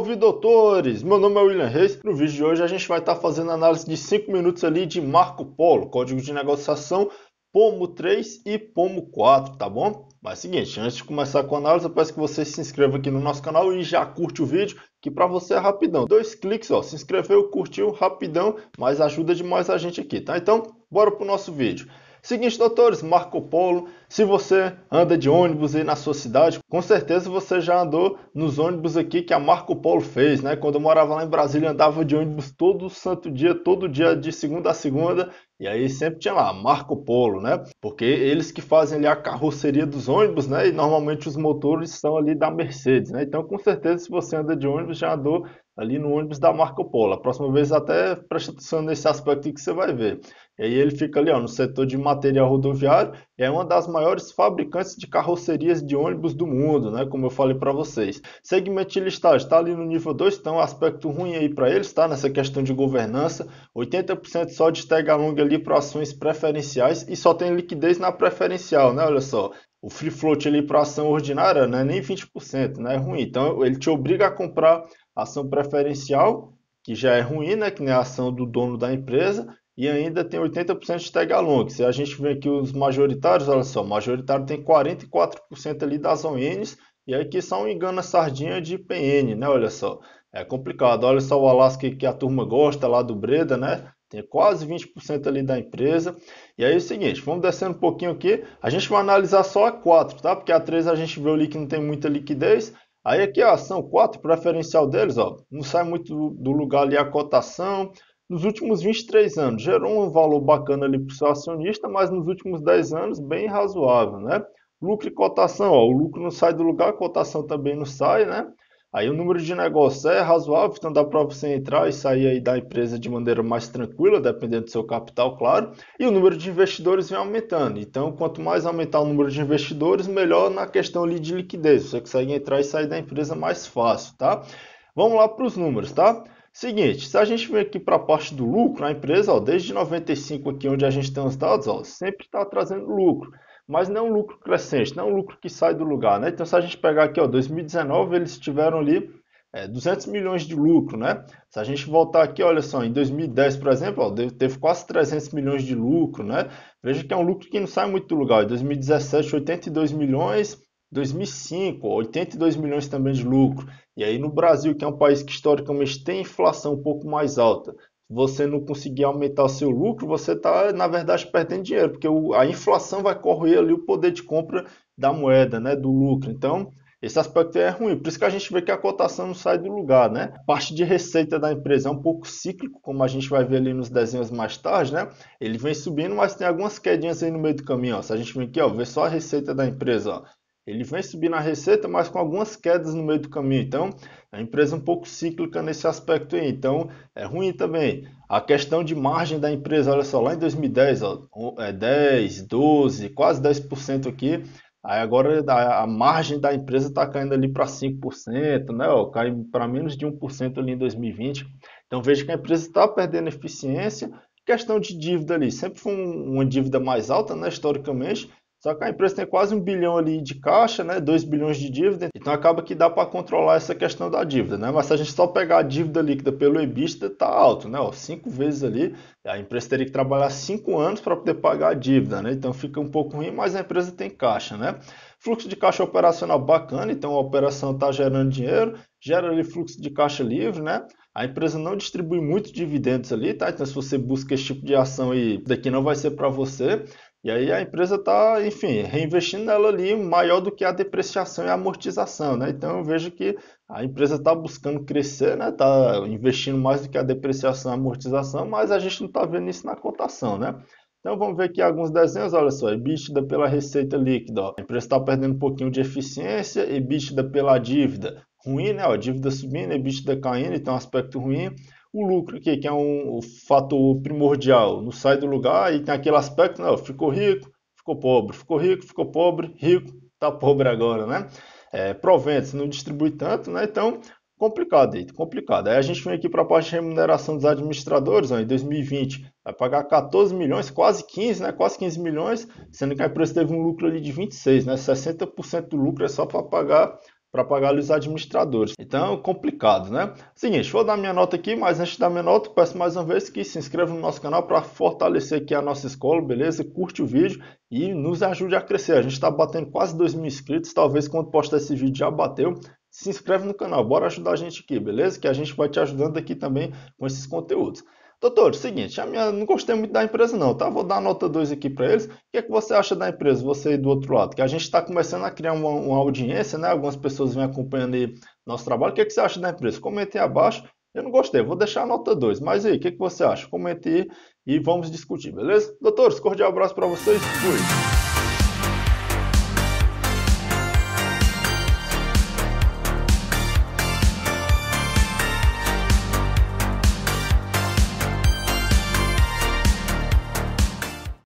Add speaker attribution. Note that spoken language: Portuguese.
Speaker 1: Salve doutores! Meu nome é William Reis. No vídeo de hoje a gente vai estar tá fazendo análise de 5 minutos ali de Marco Polo, código de negociação POMO 3 e POMO 4, tá bom? Mas é seguinte, antes de começar com a análise, eu peço que você se inscreva aqui no nosso canal e já curte o vídeo, que para você é rapidão. Dois cliques, ó, se inscreveu, curtiu, rapidão, mas ajuda demais a gente aqui, tá? Então, bora pro nosso vídeo. Seguinte, doutores, Marco Polo, se você anda de ônibus aí na sua cidade, com certeza você já andou nos ônibus aqui que a Marco Polo fez, né? Quando eu morava lá em Brasília, andava de ônibus todo santo dia, todo dia de segunda a segunda, e aí sempre tinha lá Marco Polo, né? Porque eles que fazem ali a carroceria dos ônibus, né? E normalmente os motores são ali da Mercedes, né? Então, com certeza, se você anda de ônibus, já andou ali no ônibus da Marco Polo. A próxima vez até presta atenção nesse aspecto que você vai ver. E aí ele fica ali ó, no setor de material rodoviário, é uma das maiores fabricantes de carrocerias de ônibus do mundo, né? como eu falei para vocês. Segmento de listagem está ali no nível 2, então aspecto ruim aí para eles, tá? nessa questão de governança, 80% só de tag along ali para ações preferenciais e só tem liquidez na preferencial, né? olha só. O free float ali para ação ordinária não é nem 20%, né? É ruim. Então ele te obriga a comprar Ação preferencial, que já é ruim, né? Que não é a ação do dono da empresa, e ainda tem 80% de tag along. Se a gente vê aqui os majoritários, olha só, majoritário tem 44% ali das ONs, e aqui só um engana sardinha de PN, né? Olha só, é complicado. Olha só o Alaska que a turma gosta lá do Breda, né? Tem quase 20% ali da empresa. E aí é o seguinte, vamos descendo um pouquinho aqui. A gente vai analisar só a 4, tá? Porque a 3 a gente viu ali que não tem muita liquidez. Aí aqui, ó, ação 4, preferencial deles, ó, não sai muito do lugar ali a cotação. Nos últimos 23 anos, gerou um valor bacana ali para o seu acionista, mas nos últimos 10 anos, bem razoável, né? Lucro e cotação, ó, o lucro não sai do lugar, a cotação também não sai, né? Aí o número de negócio é razoável, então dá para você entrar e sair aí da empresa de maneira mais tranquila, dependendo do seu capital, claro. E o número de investidores vem aumentando. Então, quanto mais aumentar o número de investidores, melhor na questão ali de liquidez. Você consegue entrar e sair da empresa mais fácil, tá? Vamos lá para os números, tá? Seguinte, se a gente vem aqui para a parte do lucro, a empresa, ó, desde 95 aqui onde a gente tem os dados, ó, sempre está trazendo lucro mas não é um lucro crescente, não é um lucro que sai do lugar, né? Então, se a gente pegar aqui, ó, 2019 eles tiveram ali é, 200 milhões de lucro, né? Se a gente voltar aqui, olha só, em 2010, por exemplo, ó, teve quase 300 milhões de lucro, né? Veja que é um lucro que não sai muito do lugar. Em 2017, 82 milhões, 2005, 82 milhões também de lucro. E aí no Brasil, que é um país que historicamente tem inflação um pouco mais alta, você não conseguir aumentar o seu lucro, você está, na verdade, perdendo dinheiro, porque a inflação vai correr ali o poder de compra da moeda, né, do lucro. Então, esse aspecto é ruim, por isso que a gente vê que a cotação não sai do lugar, né? Parte de receita da empresa é um pouco cíclico, como a gente vai ver ali nos desenhos mais tarde, né? Ele vem subindo, mas tem algumas quedinhas aí no meio do caminho, ó. Se a gente vem aqui, ó, ver só a receita da empresa, ó. Ele vem subindo a receita, mas com algumas quedas no meio do caminho. Então, é a empresa é um pouco cíclica nesse aspecto aí. Então, é ruim também. A questão de margem da empresa, olha só, lá em 2010, ó, é 10, 12, quase 10% aqui. Aí agora a margem da empresa está caindo ali para 5%, né? Ó, cai para menos de 1% ali em 2020. Então veja que a empresa está perdendo eficiência. Questão de dívida ali, sempre foi uma dívida mais alta, né, historicamente, só que a empresa tem quase um bilhão ali de caixa, né? 2 bilhões de dívida. Então acaba que dá para controlar essa questão da dívida, né? Mas se a gente só pegar a dívida líquida pelo EBITDA, tá alto, né? Ó, cinco vezes ali, a empresa teria que trabalhar cinco anos para poder pagar a dívida, né? Então fica um pouco ruim, mas a empresa tem caixa, né? Fluxo de caixa operacional bacana, então a operação está gerando dinheiro, gera ali fluxo de caixa livre, né? A empresa não distribui muitos dividendos ali, tá? Então se você busca esse tipo de ação aí, daqui não vai ser para você. E aí a empresa está, enfim, reinvestindo nela ali maior do que a depreciação e a amortização, né? Então eu vejo que a empresa está buscando crescer, né? Está investindo mais do que a depreciação e a amortização, mas a gente não está vendo isso na cotação, né? Então vamos ver aqui alguns desenhos, olha só, EBITDA pela receita líquida, ó. a empresa está perdendo um pouquinho de eficiência, EBITDA pela dívida ruim, né? Ó, dívida subindo, EBITDA caindo, então aspecto ruim. O lucro aqui, que é um fator primordial, não sai do lugar e tem aquele aspecto, não, ficou rico, ficou pobre, ficou rico, ficou pobre, rico, tá pobre agora, né? É, proventos não distribui tanto, né? Então, complicado, aí complicado. Aí a gente vem aqui para a parte de remuneração dos administradores, ó, em 2020 vai pagar 14 milhões, quase 15, né? Quase 15 milhões, sendo que a empresa teve um lucro ali de 26, né? 60% do lucro é só para pagar para pagar os administradores. Então, é complicado, né? Seguinte, vou dar minha nota aqui, mas antes da minha nota, peço mais uma vez que se inscreva no nosso canal para fortalecer aqui a nossa escola, beleza? Curte o vídeo e nos ajude a crescer. A gente está batendo quase 2 mil inscritos, talvez quando postar esse vídeo já bateu. Se inscreve no canal, bora ajudar a gente aqui, beleza? Que a gente vai te ajudando aqui também com esses conteúdos. Doutor, seguinte, a minha, não gostei muito da empresa não, tá? Vou dar nota 2 aqui para eles. O que é que você acha da empresa, você aí do outro lado? Que a gente está começando a criar uma, uma, audiência, né? Algumas pessoas vêm acompanhando aí nosso trabalho. O que é que você acha da empresa? Comente aí abaixo. Eu não gostei, vou deixar a nota 2. Mas aí, o que é que você acha? Comente aí e vamos discutir, beleza? Doutores, cordial abraço para vocês. Fui!